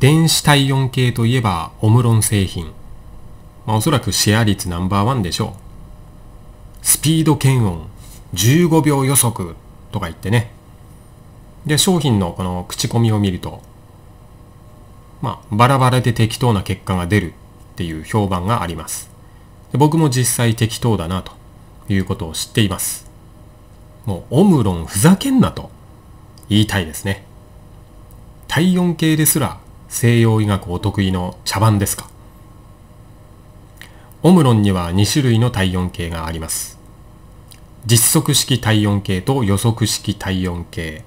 電子体温計といえばオムロン製品。まあ、おそらくシェア率ナンバーワンでしょう。スピード検温、15秒予測とか言ってね。で、商品のこの口コミを見ると、まあ、バラバラで適当な結果が出るっていう評判があります。で僕も実際適当だなということを知っています。もうオムロンふざけんなと言いたいですね。体温計ですら西洋医学お得意の茶番ですかオムロンには2種類の体温計があります実測式体温計と予測式体温計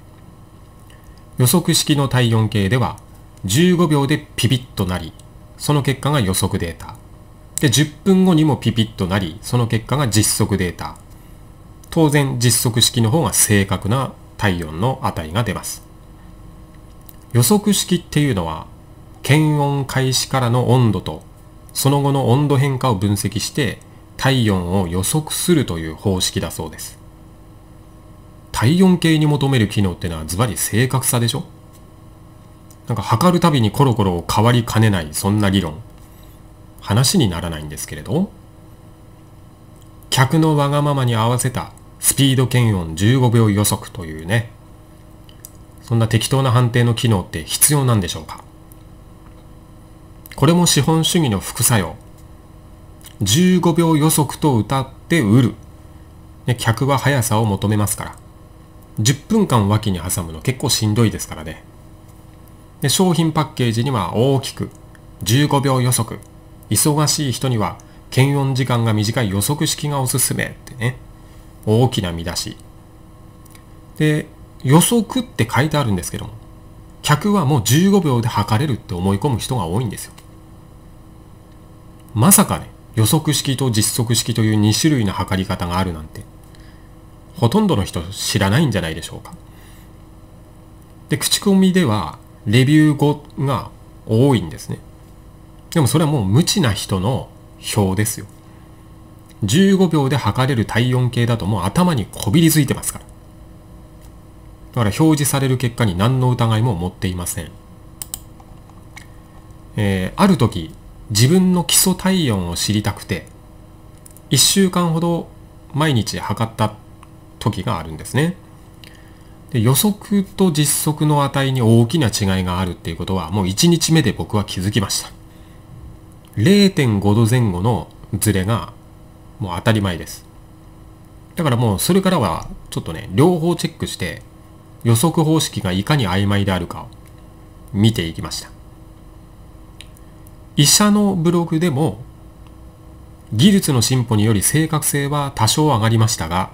予測式の体温計では15秒でピピッとなりその結果が予測データで10分後にもピピッとなりその結果が実測データ当然実測式の方が正確な体温の値が出ます予測式っていうのは検温開始からの温度とその後の温度変化を分析して体温を予測するという方式だそうです体温計に求める機能ってのはズバリ正確さでしょなんか測るたびにコロコロ変わりかねないそんな理論話にならないんですけれど客のわがままに合わせたスピード検温15秒予測というねそんな適当な判定の機能って必要なんでしょうかこれも資本主義の副作用15秒予測と歌って売る、ね、客は速さを求めますから10分間脇に挟むの結構しんどいですからねで商品パッケージには大きく15秒予測忙しい人には検温時間が短い予測式がおすすめってね大きな見出しで予測って書いてあるんですけども、客はもう15秒で測れるって思い込む人が多いんですよ。まさかね、予測式と実測式という2種類の測り方があるなんて、ほとんどの人知らないんじゃないでしょうか。で、口コミでは、レビュー語が多いんですね。でもそれはもう無知な人の表ですよ。15秒で測れる体温計だともう頭にこびりついてますから。だから表示される結果に何の疑いも持っていません。えー、ある時、自分の基礎体温を知りたくて、一週間ほど毎日測った時があるんですね。で予測と実測の値に大きな違いがあるっていうことはもう一日目で僕は気づきました。0.5度前後のズレがもう当たり前です。だからもうそれからはちょっとね、両方チェックして予測方式がいかに曖昧であるかを見ていきました医者のブログでも技術の進歩により正確性は多少上がりましたが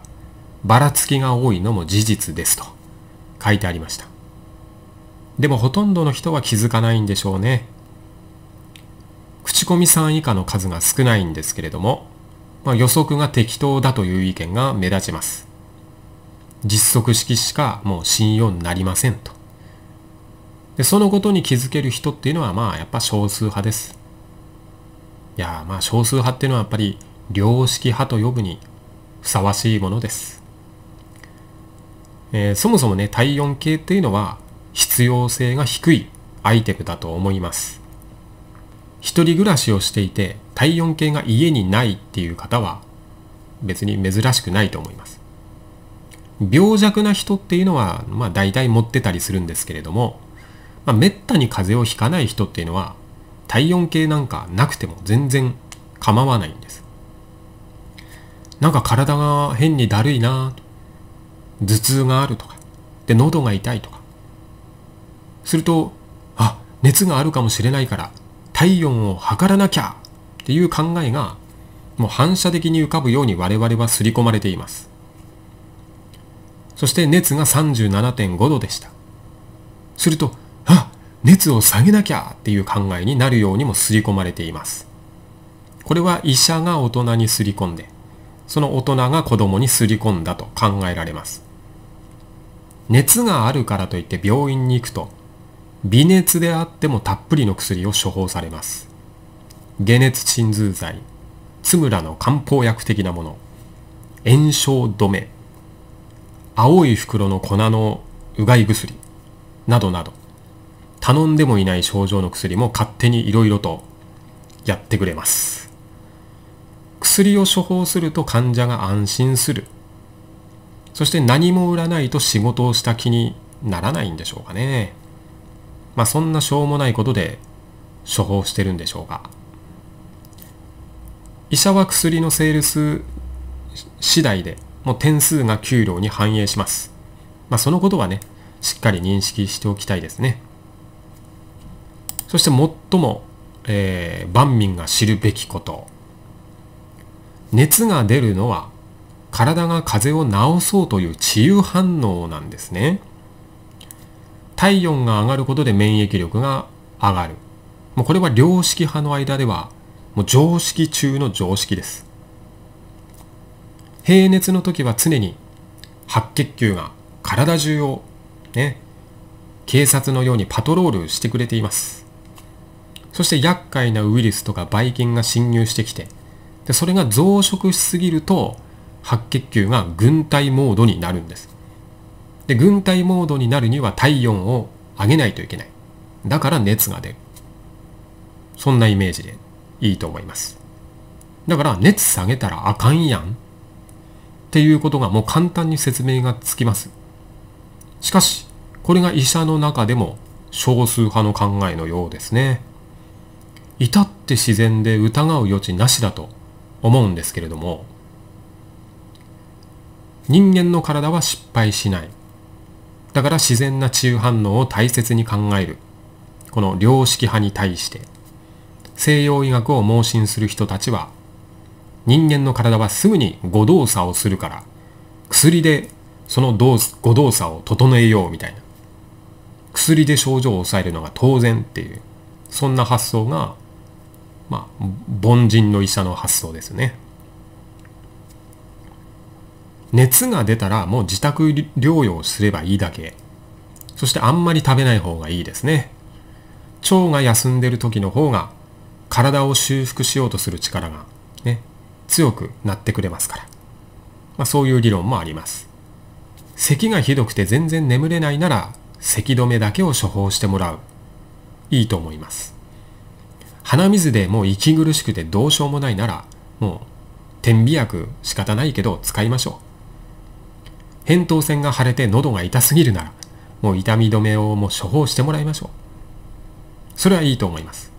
ばらつきが多いのも事実ですと書いてありましたでもほとんどの人は気づかないんでしょうね口コミさん以下の数が少ないんですけれども、まあ、予測が適当だという意見が目立ちます実測式しかもう信用になりませんと。で、そのことに気づける人っていうのはまあやっぱ少数派です。いやまあ少数派っていうのはやっぱり良識派と呼ぶにふさわしいものです。えー、そもそもね、体温計っていうのは必要性が低いアイテムだと思います。一人暮らしをしていて体温計が家にないっていう方は別に珍しくないと思います。病弱な人っていうのは、まあ大体持ってたりするんですけれども、まあ滅多に風邪をひかない人っていうのは、体温計なんかなくても全然構わないんです。なんか体が変にだるいな頭痛があるとか、で、喉が痛いとか。すると、あ、熱があるかもしれないから、体温を測らなきゃっていう考えが、もう反射的に浮かぶように我々は刷り込まれています。そして熱が37.5度でした。すると、あ熱を下げなきゃっていう考えになるようにも刷り込まれています。これは医者が大人に刷り込んで、その大人が子供に刷り込んだと考えられます。熱があるからといって病院に行くと、微熱であってもたっぷりの薬を処方されます。解熱鎮痛剤、つむらの漢方薬的なもの、炎症止め、青い袋の粉のうがい薬などなど頼んでもいない症状の薬も勝手にいろいろとやってくれます薬を処方すると患者が安心するそして何も売らないと仕事をした気にならないんでしょうかねまあそんなしょうもないことで処方してるんでしょうか医者は薬のセールス次第でもう点数が給料に反映します。まあ、そのことはね、しっかり認識しておきたいですね。そして最も、えー、万民が知るべきこと。熱が出るのは体が風邪を治そうという治癒反応なんですね。体温が上がることで免疫力が上がる。もうこれは良識派の間ではもう常識中の常識です。平熱の時は常に白血球が体中をね、警察のようにパトロールしてくれています。そして厄介なウイルスとかばい菌が侵入してきて、でそれが増殖しすぎると白血球が軍隊モードになるんです。で、軍隊モードになるには体温を上げないといけない。だから熱が出る。そんなイメージでいいと思います。だから熱下げたらあかんやんっていうことがもう簡単に説明がつきます。しかし、これが医者の中でも少数派の考えのようですね。至って自然で疑う余地なしだと思うんですけれども、人間の体は失敗しない。だから自然な治癒反応を大切に考える。この良識派に対して、西洋医学を盲信する人たちは人間の体はすぐに誤動作をするから薬でその誤動作を整えようみたいな薬で症状を抑えるのが当然っていうそんな発想がまあ凡人の医者の発想ですね熱が出たらもう自宅療養すればいいだけそしてあんまり食べない方がいいですね腸が休んでる時の方が体を修復しようとする力が強くなってくれますから、まあ、そういう理論もあります咳がひどくて全然眠れないなら咳止めだけを処方してもらういいと思います鼻水でもう息苦しくてどうしようもないならもう点鼻薬仕方ないけど使いましょう扁桃腺が腫れて喉が痛すぎるならもう痛み止めをもう処方してもらいましょうそれはいいと思います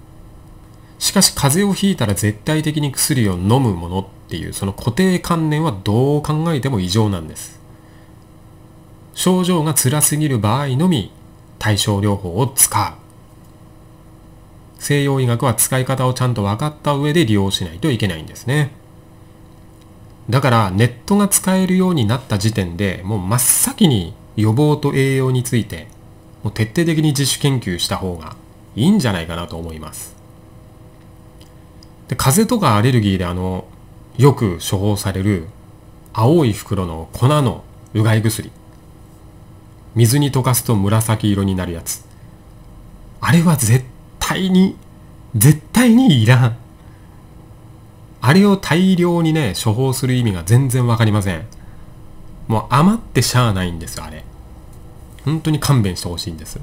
しかし風邪をひいたら絶対的に薬を飲むものっていうその固定観念はどう考えても異常なんです。症状が辛すぎる場合のみ対症療法を使う。西洋医学は使い方をちゃんと分かった上で利用しないといけないんですね。だからネットが使えるようになった時点でもう真っ先に予防と栄養についてもう徹底的に自主研究した方がいいんじゃないかなと思います。で風邪とかアレルギーであのよく処方される青い袋の粉のうがい薬水に溶かすと紫色になるやつあれは絶対に絶対にいらんあれを大量にね処方する意味が全然わかりませんもう余ってしゃあないんですよあれ本当に勘弁してほしいんです